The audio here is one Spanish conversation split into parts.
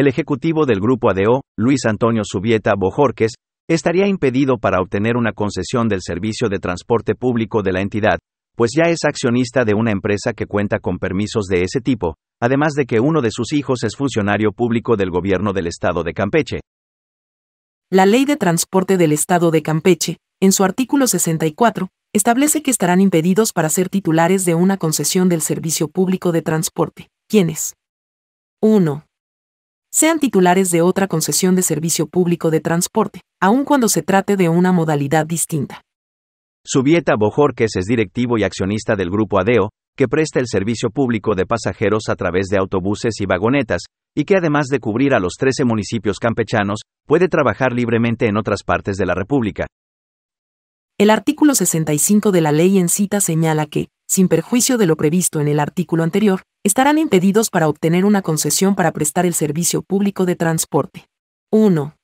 El ejecutivo del grupo ADO, Luis Antonio Subieta Bojorques, estaría impedido para obtener una concesión del servicio de transporte público de la entidad, pues ya es accionista de una empresa que cuenta con permisos de ese tipo, además de que uno de sus hijos es funcionario público del gobierno del estado de Campeche. La Ley de Transporte del Estado de Campeche, en su artículo 64, establece que estarán impedidos para ser titulares de una concesión del servicio público de transporte. ¿Quiénes? 1 sean titulares de otra concesión de servicio público de transporte, aun cuando se trate de una modalidad distinta. Subieta Bojorques es directivo y accionista del grupo ADEO, que presta el servicio público de pasajeros a través de autobuses y vagonetas, y que además de cubrir a los 13 municipios campechanos, puede trabajar libremente en otras partes de la República. El artículo 65 de la ley en cita señala que, sin perjuicio de lo previsto en el artículo anterior, estarán impedidos para obtener una concesión para prestar el servicio público de transporte. 1.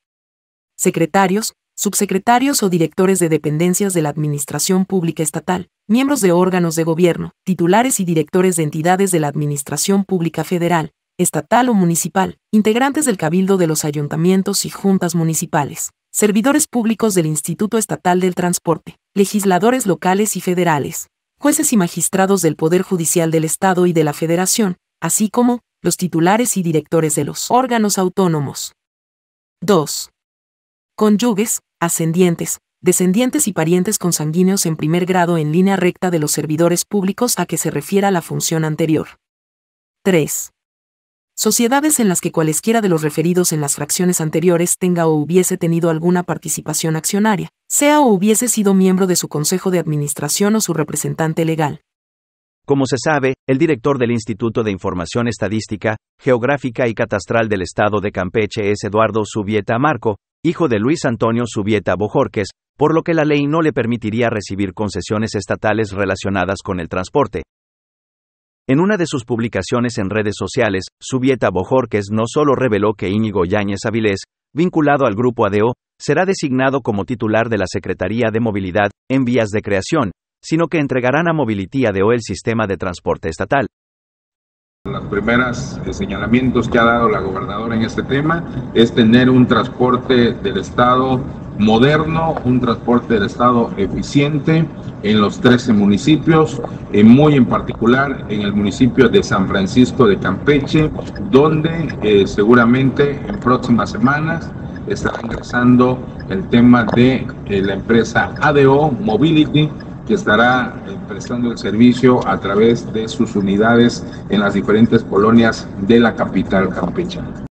Secretarios, subsecretarios o directores de dependencias de la Administración Pública Estatal, miembros de órganos de gobierno, titulares y directores de entidades de la Administración Pública Federal, estatal o municipal, integrantes del Cabildo de los ayuntamientos y juntas municipales, servidores públicos del Instituto Estatal del Transporte, legisladores locales y federales, jueces y magistrados del Poder Judicial del Estado y de la Federación, así como los titulares y directores de los órganos autónomos. 2. Cónyuges, ascendientes, descendientes y parientes consanguíneos en primer grado en línea recta de los servidores públicos a que se refiera la función anterior. 3. Sociedades en las que cualesquiera de los referidos en las fracciones anteriores tenga o hubiese tenido alguna participación accionaria, sea o hubiese sido miembro de su consejo de administración o su representante legal. Como se sabe, el director del Instituto de Información Estadística, Geográfica y Catastral del Estado de Campeche es Eduardo Subieta Marco, hijo de Luis Antonio Subieta Bojorques, por lo que la ley no le permitiría recibir concesiones estatales relacionadas con el transporte. En una de sus publicaciones en redes sociales, Subieta Bojorques no solo reveló que Íñigo Yáñez Avilés, vinculado al grupo ADO, será designado como titular de la Secretaría de Movilidad, en vías de creación, sino que entregarán a de ADO el sistema de transporte estatal. Los primeros eh, señalamientos que ha dado la gobernadora en este tema es tener un transporte del Estado moderno, un transporte del Estado eficiente en los 13 municipios, en eh, muy en particular en el municipio de San Francisco de Campeche, donde eh, seguramente en próximas semanas estará ingresando el tema de eh, la empresa ADO Mobility, que estará eh, prestando el servicio a través de sus unidades en las diferentes colonias de la capital campechana.